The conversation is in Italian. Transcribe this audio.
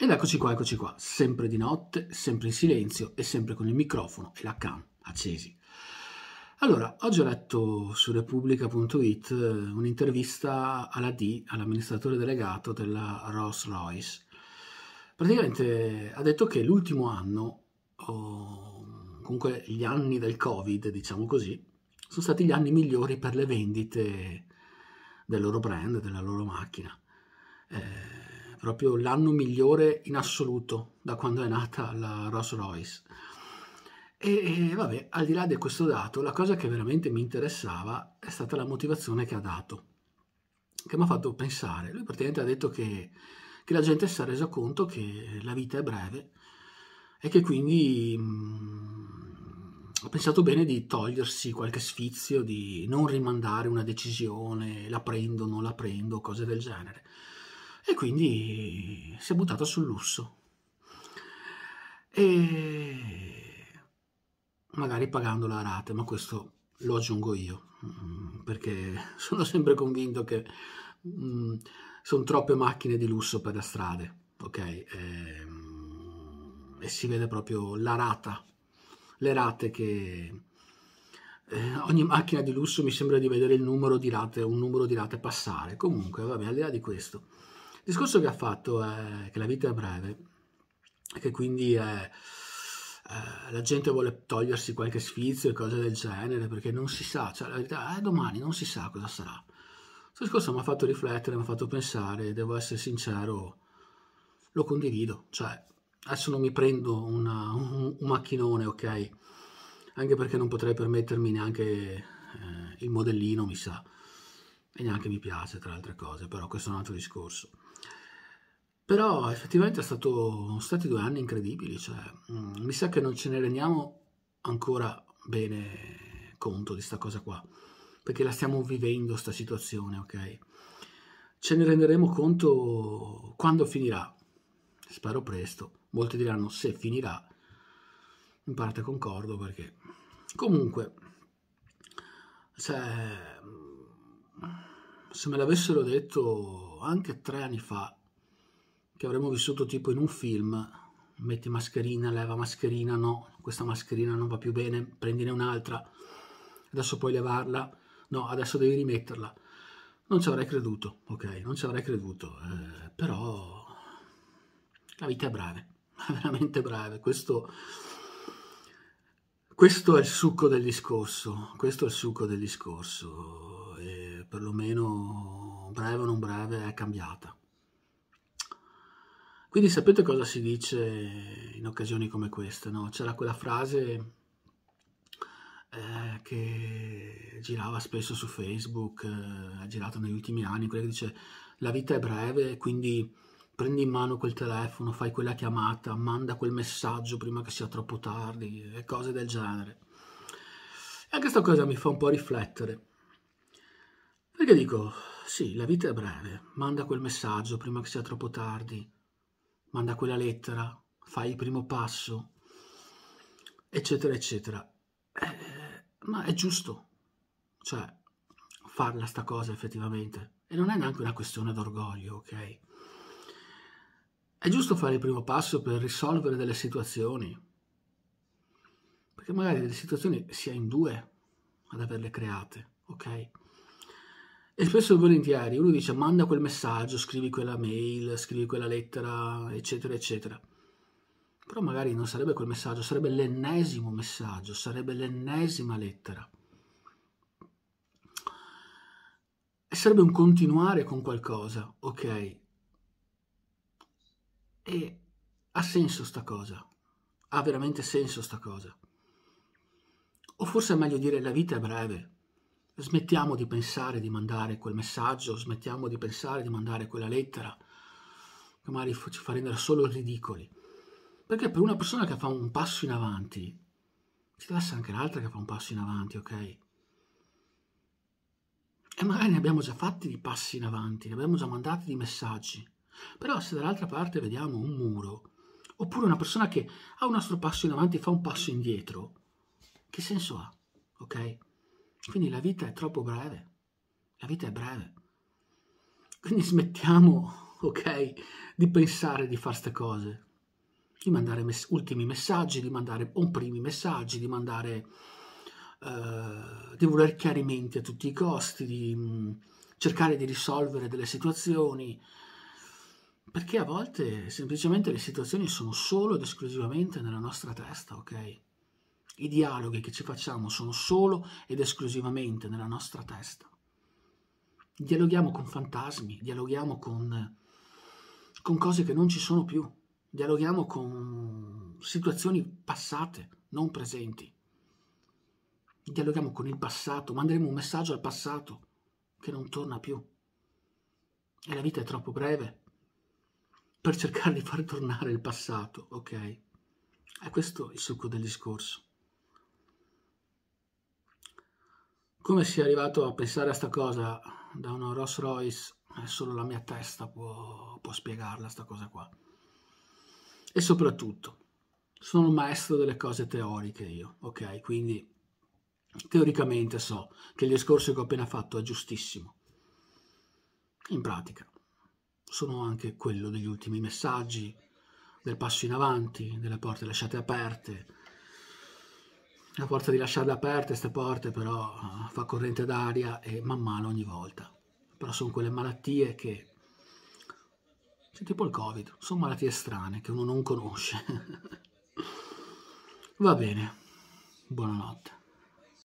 Ed eccoci qua, eccoci qua, sempre di notte, sempre in silenzio e sempre con il microfono e la cam accesi. Allora, oggi ho letto su Repubblica.it eh, un'intervista alla D, all'amministratore delegato della Rolls Royce. Praticamente ha detto che l'ultimo anno, o comunque gli anni del Covid, diciamo così, sono stati gli anni migliori per le vendite del loro brand, della loro macchina. Eh, proprio l'anno migliore in assoluto da quando è nata la Rolls Royce. E, e vabbè, al di là di questo dato, la cosa che veramente mi interessava è stata la motivazione che ha dato, che mi ha fatto pensare. Lui praticamente ha detto che, che la gente si è resa conto che la vita è breve e che quindi mh, mm, ho pensato bene di togliersi qualche sfizio, di non rimandare una decisione, la prendo, non la prendo, cose del genere e quindi si è buttata sul lusso. E magari pagando la rate, ma questo lo aggiungo io, mm, perché sono sempre convinto che mm, sono troppe macchine di lusso per le strade, ok? E, ehm, e si vede proprio la rata, le rate che... Eh, ogni macchina di lusso mi sembra di vedere il numero di rate, un numero di rate passare. Comunque, vabbè, al di là di questo, il discorso che ha fatto è eh, che la vita è breve e che quindi è, eh, la gente vuole togliersi qualche sfizio e cose del genere perché non si sa, cioè la verità è eh, domani, non si sa cosa sarà. Questo discorso mi ha fatto riflettere, mi ha fatto pensare, devo essere sincero, lo condivido, cioè adesso non mi prendo una, un, un, macchinone, ok? Anche perché non potrei permettermi neanche eh, il modellino, mi sa, e neanche mi piace, tra altre cose, però questo è un altro discorso. Però effettivamente stato, sono stati due anni incredibili, cioè, mh, mm, mi sa che non ce ne rendiamo ancora bene conto di sta cosa qua, perché la stiamo vivendo sta situazione, ok? Ce ne renderemo conto quando finirà, spero presto, molti diranno se finirà, in parte concordo perché comunque, cioè, mm, se me l'avessero detto anche tre anni fa, che avremmo vissuto tipo in un film, metti mascherina, leva mascherina, no, questa mascherina non va più bene, prendine un'altra, adesso puoi levarla, no, adesso devi rimetterla. Non ci avrei creduto, ok, non ci avrei creduto, eh, però la vita è breve, è veramente breve, questo, questo è il succo del discorso, questo è il succo del discorso, e perlomeno breve o non breve è cambiata. Quindi sapete cosa si dice in occasioni come questa? No? C'era quella frase eh, che girava spesso su Facebook, eh, ha girato negli ultimi anni, quella che dice la vita è breve, quindi prendi in mano quel telefono, fai quella chiamata, manda quel messaggio prima che sia troppo tardi e cose del genere. E anche questa cosa mi fa un po' riflettere. Perché dico, sì, la vita è breve, manda quel messaggio prima che sia troppo tardi manda quella lettera, fai il primo passo, eccetera, eccetera. Eh, ma è giusto, cioè, farla sta cosa effettivamente. E non è neanche una questione d'orgoglio, ok? È giusto fare il primo passo per risolvere delle situazioni, perché magari delle situazioni si è in due ad averle create, ok? E spesso e volentieri uno dice manda quel messaggio, scrivi quella mail, scrivi quella lettera, eccetera, eccetera. Però magari non sarebbe quel messaggio, sarebbe l'ennesimo messaggio, sarebbe l'ennesima lettera. E sarebbe un continuare con qualcosa, ok? E ha senso sta cosa? Ha veramente senso sta cosa? O forse è meglio dire la vita è breve smettiamo di pensare di mandare quel messaggio, smettiamo di pensare di mandare quella lettera che magari ci fa rendere solo ridicoli. Perché per una persona che fa un passo in avanti, ci deve essere anche l'altra che fa un passo in avanti, ok? E magari ne abbiamo già fatti di passi in avanti, ne abbiamo già mandati di messaggi. Però se dall'altra parte vediamo un muro, oppure una persona che ha un nostro passo in avanti e fa un passo indietro, che senso ha? Ok? Quindi la vita è troppo breve, la vita è breve. Quindi smettiamo, ok, di pensare di fare queste cose, di mandare mes- ultimi messaggi, di mandare o primi messaggi, di mandare, uh, di voler chiarimenti a tutti i costi, di mh, mm, cercare di risolvere delle situazioni, perché a volte semplicemente le situazioni sono solo ed esclusivamente nella nostra testa, ok? I dialoghi che ci facciamo sono solo ed esclusivamente nella nostra testa. Dialoghiamo con fantasmi, dialoghiamo con, con cose che non ci sono più, dialoghiamo con situazioni passate, non presenti. Dialoghiamo con il passato, manderemo un messaggio al passato che non torna più. E la vita è troppo breve per cercare di far tornare il passato, ok? È questo il succo del discorso. Come si è arrivato a pensare a sta cosa da una Rolls Royce? Eh, solo la mia testa può, può spiegarla sta cosa qua. E soprattutto, sono un maestro delle cose teoriche io, ok? Quindi teoricamente so che il discorso che ho appena fatto è giustissimo. In pratica, sono anche quello degli ultimi messaggi, del passo in avanti, delle porte lasciate aperte, a forza di lasciarle aperte queste porte però eh, fa corrente d'aria e man mano ogni volta. Però sono quelle malattie che... C'è tipo il Covid, sono malattie strane che uno non conosce. Va bene, buonanotte.